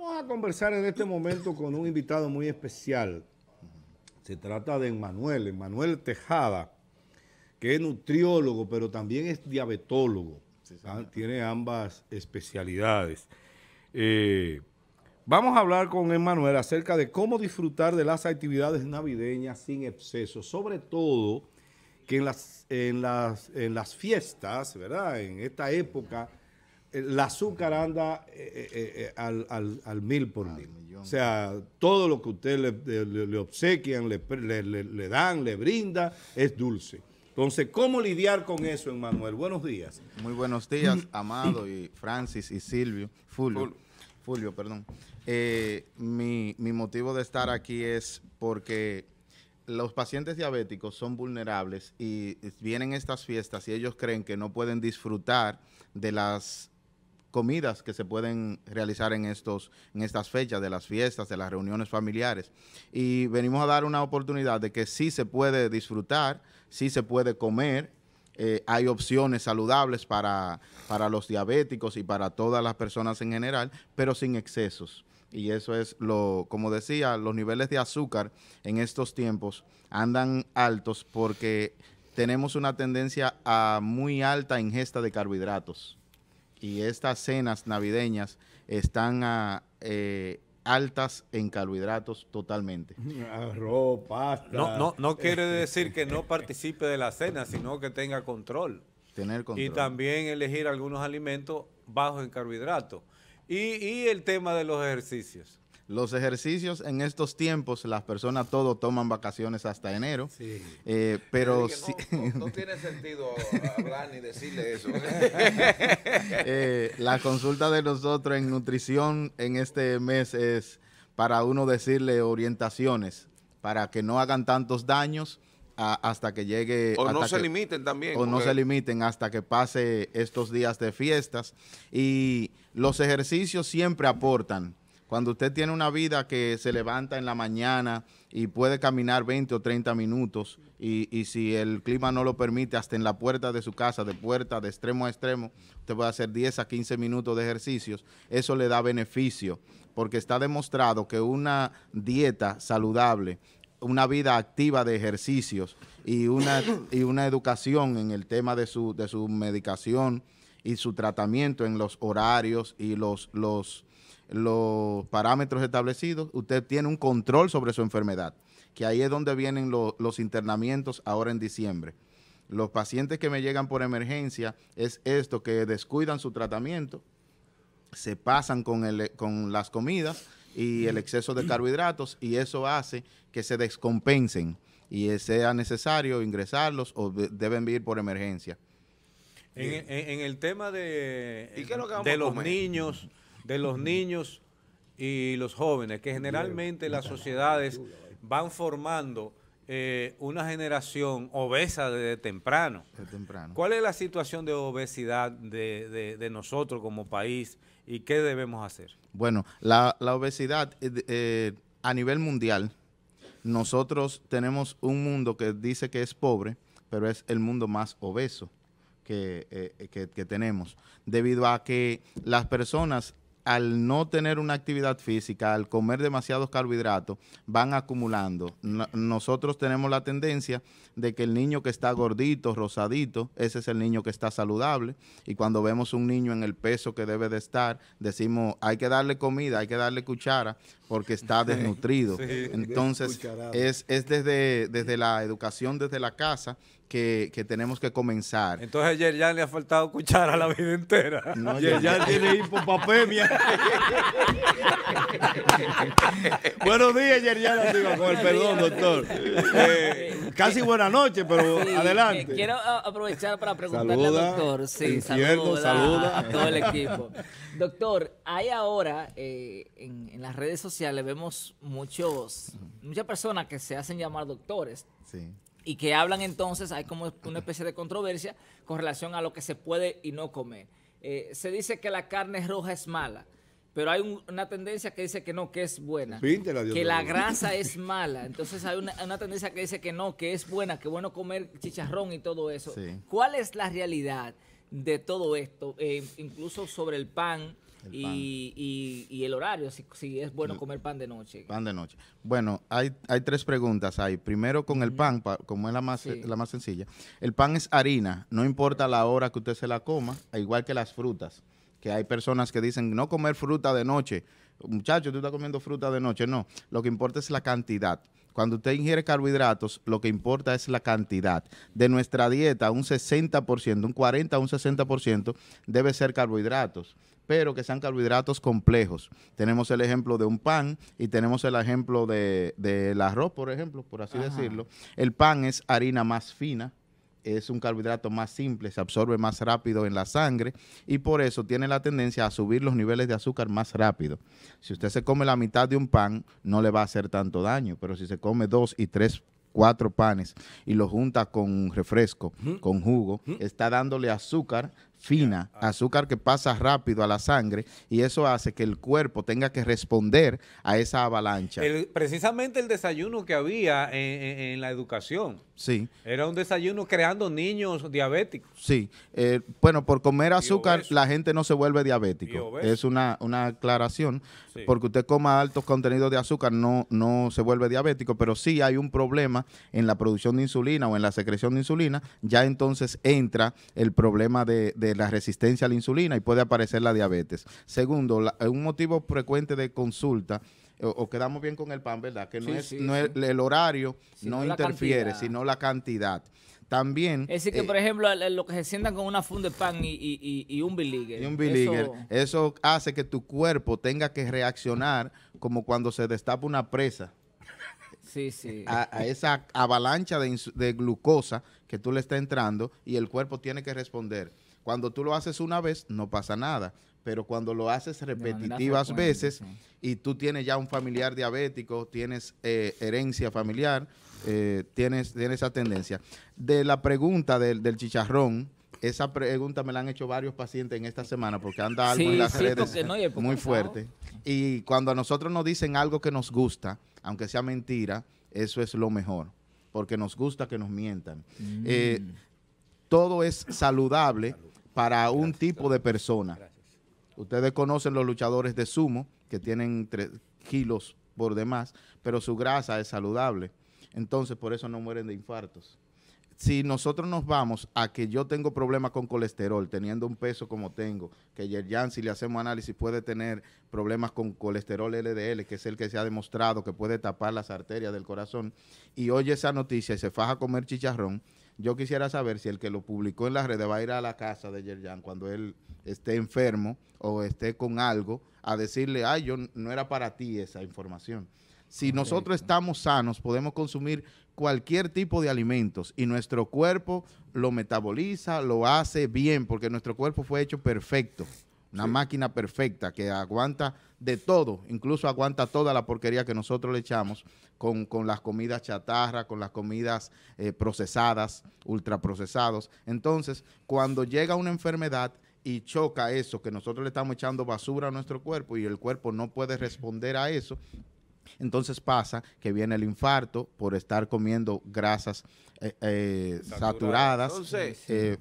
Vamos a conversar en este momento con un invitado muy especial. Se trata de Emanuel, Emanuel Tejada, que es nutriólogo, pero también es diabetólogo. ¿ah? Tiene ambas especialidades. Eh, vamos a hablar con Emanuel acerca de cómo disfrutar de las actividades navideñas sin exceso, sobre todo que en las, en las, en las fiestas, ¿verdad? En esta época el azúcar anda eh, eh, eh, al, mil por mil. O sea, todo lo que usted le, obsequian, le, dan, le brinda, es dulce. Entonces, ¿cómo lidiar con eso, Emanuel? Buenos días. Muy buenos días, mm. Amado y Francis y Silvio, Fulvio. Fulvio, perdón. Mi, mi motivo de estar aquí es porque los pacientes diabéticos son vulnerables y vienen estas fiestas y ellos creen que no pueden disfrutar de las comidas que se pueden realizar en, estos, en estas fechas, de las fiestas, de las reuniones familiares. Y venimos a dar una oportunidad de que sí se puede disfrutar, sí se puede comer. Eh, hay opciones saludables para, para los diabéticos y para todas las personas en general, pero sin excesos y eso es lo, como decía, los niveles de azúcar en estos tiempos andan altos porque tenemos una tendencia a muy alta ingesta de carbohidratos y estas cenas navideñas están eh, altas en carbohidratos totalmente. Arroz, pasta. No, no, no quiere decir que no participe de la cena, sino que tenga control. Tener control. Y también elegir algunos alimentos bajos en carbohidratos. Y, y el tema de los ejercicios. Los ejercicios en estos tiempos, las personas todo toman vacaciones hasta enero. Eh, pero no, tiene sentido hablar ni decirle eso. Eh, la consulta de nosotros en nutrición en este mes es para uno decirle orientaciones para que no hagan tantos daños hasta que llegue... O no se limiten también. O no se limiten hasta que pase estos días de fiestas. Y los ejercicios siempre aportan cuando usted tiene una vida que se levanta en la mañana y puede caminar 20 o 30 minutos y, si el clima no lo permite, hasta en la puerta de su casa, de puerta de extremo a extremo, usted puede hacer 10 a 15 minutos de ejercicios, eso le da beneficio porque está demostrado que una dieta saludable una vida activa de ejercicios y una, y una educación en el tema de su, de su medicación y su tratamiento en los horarios y los, los, los parámetros establecidos, usted tiene un control sobre su enfermedad, que ahí es donde vienen los internamientos ahora en diciembre. Los pacientes que me llegan por emergencia es esto, que descuidan su tratamiento, se pasan con, con las comidas y el exceso de carbohidratos y eso hace que se descompensen y sea necesario ingresarlos o deben ir por emergencia. En, el tema de, de los niños de los niños y los jóvenes, que generalmente las sociedades van formando eh, una generación obesa desde temprano. temprano. ¿Cuál es la situación de obesidad de, nosotros como país y qué debemos hacer? Bueno, la, obesidad eh, eh, a nivel mundial, nosotros tenemos un mundo que dice que es pobre, pero es el mundo más obeso. que, tenemos, debido a que las personas al no tener una actividad física, al comer demasiados carbohidratos, van acumulando. nosotros tenemos la tendencia de que el niño que está gordito, rosadito, ese es el niño que está saludable. Y cuando vemos un niño en el peso que debe de estar, decimos, hay que darle comida, hay que darle cuchara, porque está desnutrido. Entonces, es, es, desde, desde la educación, desde la casa, que, tenemos que comenzar. Entonces Yerian le ha faltado cuchara la vida entera. No, ya tiene hipopapemia. Buenos días, Yerian con el perdón, doctor. Eh, casi buena noche, pero eh, adelante. quiero eh, aprovechar para preguntarle al doctor. Sí, saluda, a todo el equipo. Doctor, hay ahora en, en, las redes sociales vemos muchos, muchas personas que se hacen llamar doctores. Sí y que hablan entonces, hay como una especie de controversia con relación a lo que se puede y no comer. Eh, se dice que la carne roja es mala, pero hay una tendencia que dice que no, que es buena. que la grasa es mala. Entonces hay una, tendencia que dice que no, que es buena, que bueno comer chicharrón y todo eso. ¿Cuál es la realidad de todo esto? Eh, incluso sobre el pan y, el horario, si, es bueno comer pan de noche. Pan de noche. Bueno, hay, tres preguntas ahí. Primero con el pan, como es la más, la más sencilla. El pan es harina, no importa la hora que usted se la coma, igual que las frutas. Que hay personas que dicen no comer fruta de noche. Muchachos, tú estás comiendo fruta de noche. No, lo que importa es la cantidad. Cuando usted ingiere carbohidratos, lo que importa es la cantidad. De nuestra dieta, un 60%, un 40, un 60% debe ser carbohidratos pero que sean carbohidratos complejos. Tenemos el ejemplo de un pan y tenemos el ejemplo del de, arroz, por ejemplo, por así decirlo. El pan es harina más fina, es un carbohidrato más simple, se absorbe más rápido en la sangre y por eso tiene la tendencia a subir los niveles de azúcar más rápido. Si usted se come la mitad de un pan, no le va a hacer tanto daño, pero si se come dos y tres cuatro panes y lo junta con refresco, con jugo, está dándole azúcar fina, ah. azúcar que pasa rápido a la sangre y eso hace que el cuerpo tenga que responder a esa avalancha. precisamente el desayuno que había en, la educación. Sí. Era un desayuno creando niños diabéticos. Sí. Eh, bueno, por comer azúcar la gente no se vuelve diabético. Es una, aclaración. Porque usted coma altos contenidos de azúcar no, no se vuelve diabético, pero sí hay un problema en la producción de insulina o en la secreción de insulina, ya entonces entra el problema de eh, la resistencia a la insulina y puede aparecer la diabetes. Segundo, eh, un motivo frecuente de consulta o, quedamos bien con el pan, ¿verdad? Que no es, El, horario no interfiere, sino la cantidad. También. Es decir, que eh, por ejemplo, lo que se sientan con una funda de pan y, un bilíguer, Y un Eso... hace que tu cuerpo tenga que reaccionar como cuando se destapa una presa. Sí, sí. A, esa avalancha de, de glucosa que tú le estás entrando y el cuerpo tiene que responder. Cuando tú lo haces una vez, no pasa nada. Pero cuando lo haces repetitivas veces y tú tienes ya un familiar diabético, tienes eh, herencia familiar, eh, tienes, esa tendencia. De la pregunta del, chicharrón, esa pregunta me la han hecho varios pacientes en esta semana porque anda algo en las redes muy fuerte. Y cuando a nosotros nos dicen algo que nos gusta, aunque sea mentira, eso es lo mejor, porque nos gusta que nos mientan. Mm. Eh, todo es saludable para un tipo de persona. Ustedes conocen los luchadores de sumo, que tienen tres kilos por demás, pero su grasa es saludable. Entonces, por eso no mueren de infartos. Si nosotros nos vamos a que yo tengo problemas con colesterol, teniendo un peso como tengo, que ya si le hacemos análisis, puede tener problemas con colesterol LDL, que es el que se ha demostrado que puede tapar las arterias del corazón, y oye esa noticia y se faja a comer chicharrón, yo quisiera saber si el que lo publicó en las redes va a ir a la casa de Yerjan cuando él esté enfermo o esté con algo a decirle, ay, yo no era para ti esa información. Si nosotros estamos sanos, podemos consumir cualquier tipo de alimentos y nuestro cuerpo lo metaboliza, lo hace bien, porque nuestro cuerpo fue hecho perfecto. Una máquina perfecta que aguanta de todo, incluso aguanta toda la porquería que nosotros le echamos con, las comidas chatarra, con las comidas eh, procesadas, ultraprocesados. Entonces, cuando llega una enfermedad y choca eso, que nosotros le estamos echando basura a nuestro cuerpo y el cuerpo no puede responder a eso, entonces pasa que viene el infarto por estar comiendo grasas eh, eh, saturadas,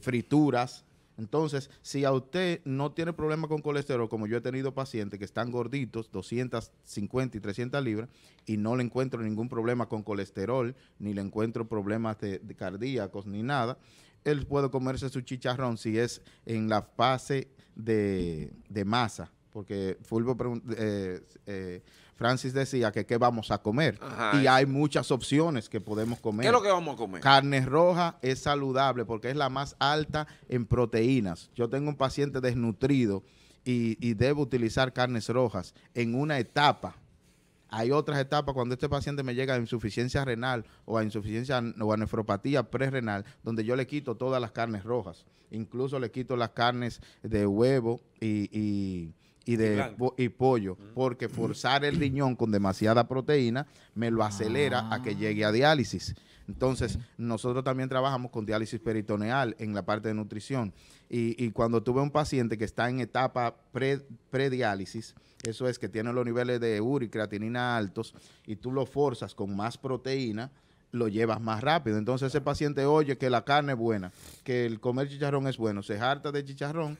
frituras, entonces, si a usted no tiene problema con colesterol, como yo he tenido pacientes que están gorditos, 250 y 300 libras, y no le encuentro ningún problema con colesterol, ni le encuentro problemas de, cardíacos, ni nada, él puede comerse su chicharrón si es en la fase de, masa, porque Fulvio eh, eh Francis decía que qué vamos a comer. y hay muchas opciones que podemos comer. ¿Qué es lo que vamos a comer? Carne roja es saludable porque es la más alta en proteínas. Yo tengo un paciente desnutrido y, y debo utilizar carnes rojas en una etapa. Hay otras etapas cuando este paciente me llega a insuficiencia renal o a insuficiencia o nefropatía prerrenal, donde yo le quito todas las carnes rojas. Incluso le quito las carnes de huevo y y de y, pollo, mm. porque mm. forzar el riñón con demasiada proteína me lo acelera a que llegue a diálisis. Entonces, nosotros también trabajamos con diálisis peritoneal en la parte de nutrición. Y, y cuando tuve un paciente que está en etapa pre, prediálisis, eso es que tiene los niveles de uri y creatinina altos, y tú lo forzas con más proteína, lo llevas más rápido. Entonces ese paciente oye que la carne es buena, que el comer chicharrón es bueno, se harta de chicharrón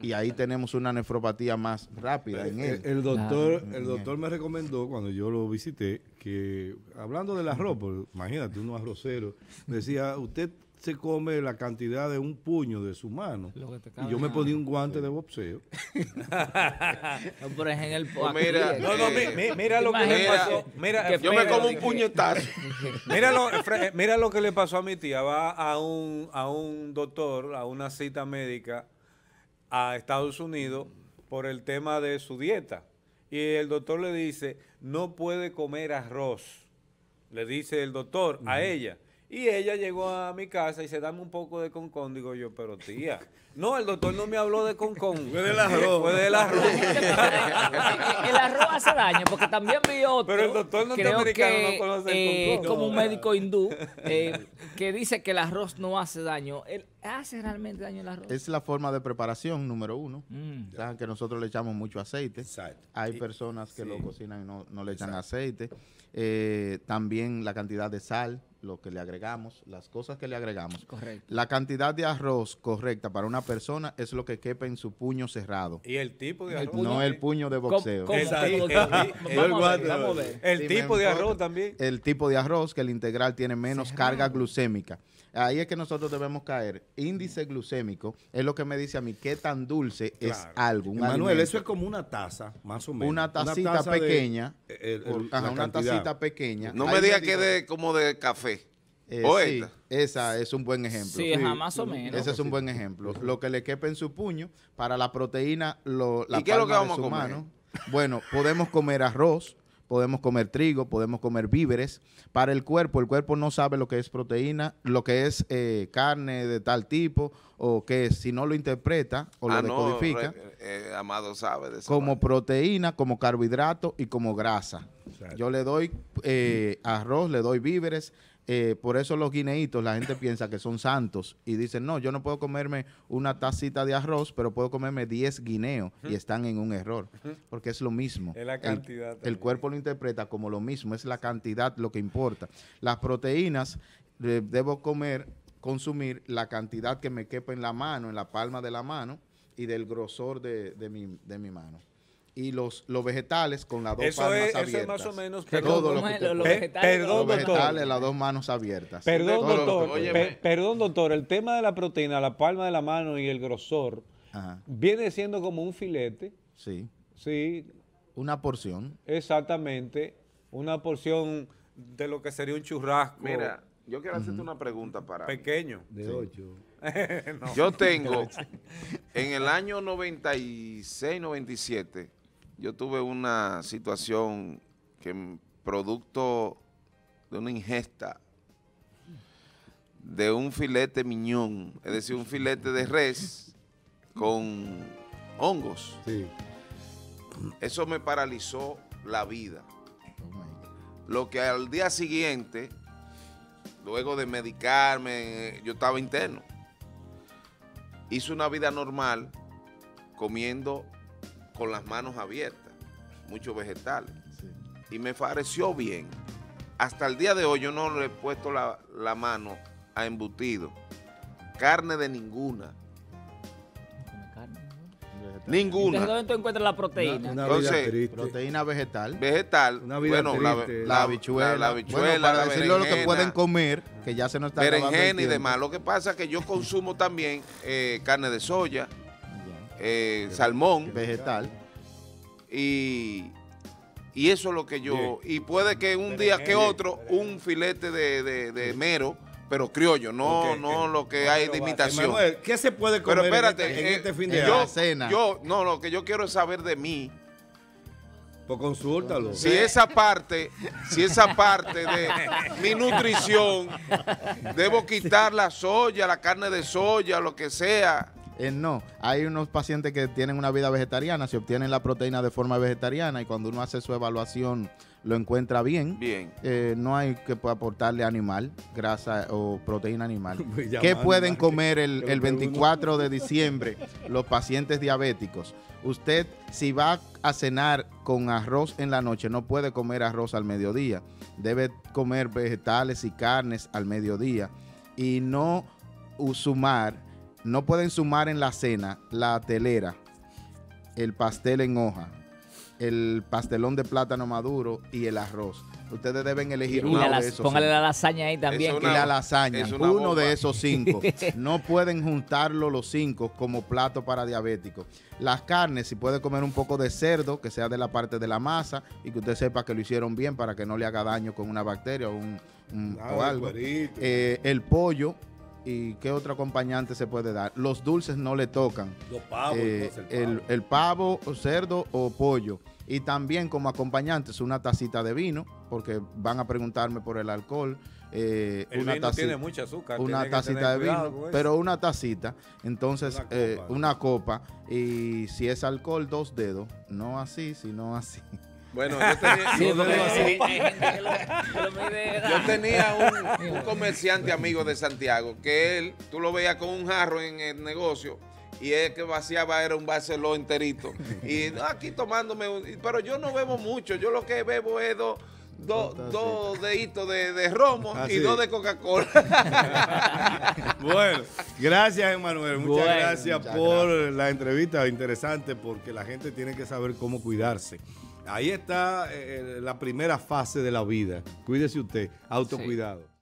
y ahí tenemos una nefropatía más rápida en eh, él. El, doctor, el doctor me recomendó cuando yo lo visité que, hablando del arroz, pues, imagínate, unos arrocero decía, usted se come la cantidad de un puño de su mano. y yo me ponía un guante de boxeo. Pues mira, mira lo que le pasó. yo me como un puñetazo. mira, lo, mira lo que le pasó a mi tía. Va a un, a un doctor, a una cita médica a Estados Unidos por el tema de su dieta. Y el doctor le dice, no puede comer arroz. Le dice el doctor a ella, y ella llegó a mi casa y se dame un poco de concón. Digo yo, pero tía. No, el doctor no me habló de concón. Fue del arroz. Fue del arroz. el arroz hace daño, porque también vi otro. Pero el doctor norteamericano no conoce el eh, concón. Como un médico hindú eh, que dice que el arroz no hace daño. ¿El ¿Hace realmente daño el arroz? Es la forma de preparación, número uno. Mm. Saben que nosotros le echamos mucho aceite. Exacto. Hay personas que lo cocinan y no, le echan aceite. Eh, también la cantidad de sal lo que le agregamos, las cosas que le agregamos. Correcto. La cantidad de arroz correcta para una persona es lo que quepa en su puño cerrado. Y el tipo de arroz. No el puño de boxeo. El tipo de arroz también. El tipo de arroz que el integral tiene menos carga glucémica. Ahí es que nosotros debemos caer. Índice mm. glucémico es lo que me dice a mí qué tan dulce es algo. Manuel, eso es como una taza, más o menos. Una tacita pequeña. una tacita pequeña. No me diga que de como de café eh, esa es un buen ejemplo. Sí, más o menos. Ese es un buen ejemplo. Lo que le quepa en su puño, para la proteína, la qué que vamos a comer? Bueno, podemos comer arroz, podemos comer trigo, podemos comer víveres. Para el cuerpo, el cuerpo no sabe lo que es proteína, lo que es eh, carne de tal tipo, o que si no lo interpreta o lo ah, decodifica. Eh, Amado sabe Como proteína, como carbohidrato y como grasa. Yo le doy eh, arroz, le doy víveres, eh, por eso los guineitos, la gente piensa que son santos y dicen, no, yo no puedo comerme una tacita de arroz, pero puedo comerme 10 guineos y están en un error, porque es lo mismo. Es la cantidad. El, cuerpo lo interpreta como lo mismo, es la cantidad lo que importa. Las proteínas debo comer, consumir la cantidad que me quepa en la mano, en la palma de la mano y del grosor de, mi, de mi mano y los, los vegetales con las dos abiertas. Eso es más o menos. los, vegetales, las dos manos abiertas. Perdón, doctor. perdón, doctor. El tema de la proteína, la palma de la mano y el grosor, viene siendo como un filete. Sí. Sí. Una porción. Exactamente. Una porción de lo que sería un churrasco. Mira, yo quiero hacerte una pregunta para. Pequeño. De Yo tengo, en el año 96, 97, yo tuve una situación que producto de una ingesta de un filete miñón, es decir, un filete de res con hongos. Eso me paralizó la vida. Oh Lo que al día siguiente, luego de medicarme, yo estaba interno. Hice una vida normal comiendo con las manos abiertas, muchos vegetales. Sí. Y me pareció bien. Hasta el día de hoy yo no le he puesto la, la mano a embutido. Carne de ninguna. Ninguna. Entonces, ¿dónde tú encuentras la proteína? Una, Entonces, proteína vegetal. Vegetal. Una vida bueno, La, la, la, bichuela, para decirlo lo que pueden comer, que ya se nos está Berenjena y demás. Lo que pasa es que yo consumo también eh, carne de soya, eh, salmón. Vegetal. Y, eso es lo que yo... Y puede que un día que otro, un filete de, de, mero pero criollo, no, no lo que hay de imitación. ¿qué se puede comer pero espérate, este, en, eh, este, fin de yo, Yo, no, lo que yo quiero saber de mí. Pues consúltalo. Si esa parte, si esa parte de mi nutrición, debo quitar la soya, la carne de soya, lo que sea. Eh, no, hay unos pacientes que tienen una vida vegetariana, Si obtienen la proteína de forma vegetariana y cuando uno hace su evaluación lo encuentra bien. Bien. Eh, no hay que aportarle animal, grasa o proteína animal. ¿Qué pueden comer el, el 24 de diciembre los pacientes diabéticos? Usted si va a cenar con arroz en la noche, no puede comer arroz al mediodía. Debe comer vegetales y carnes al mediodía y no sumar no pueden sumar en la cena la telera, el pastel en hoja, el pastelón de plátano maduro y el arroz. Ustedes deben elegir uno de esos. Póngale la lasaña ahí también. Una, y la lasaña, uno de esos cinco. No pueden juntarlo los cinco como plato para diabéticos. Las carnes, si puede comer un poco de cerdo, que sea de la parte de la masa y que usted sepa que lo hicieron bien para que no le haga daño con una bacteria o, un, algo. Eh, el pollo, y qué otro acompañante se puede dar. Los dulces no le tocan. Los pavos, eh, el, pavo. o cerdo o pollo. Y también como acompañantes una tacita de vino, porque van a preguntarme por el alcohol. Eh, una vino tacita, tiene azúcar. Una tacita de vino, pero una tacita. Entonces, una eh, copa. Y si es alcohol, dos dedos. No así, sino así. Bueno, yo tenía, un, comerciante amigo de Santiago que él, tú lo veías con un jarro en el negocio y él que vaciaba era un Barceló enterito. Y aquí tomándome Pero yo no bebo mucho, yo lo que bebo es dos dos deditos de, romo ah, y dos de Coca-Cola. bueno, gracias, Emanuel. Muchas gracias por la entrevista interesante porque la gente tiene que saber cómo cuidarse. Ahí está eh, eh, la primera fase de la vida. Cuídese usted, autocuidado.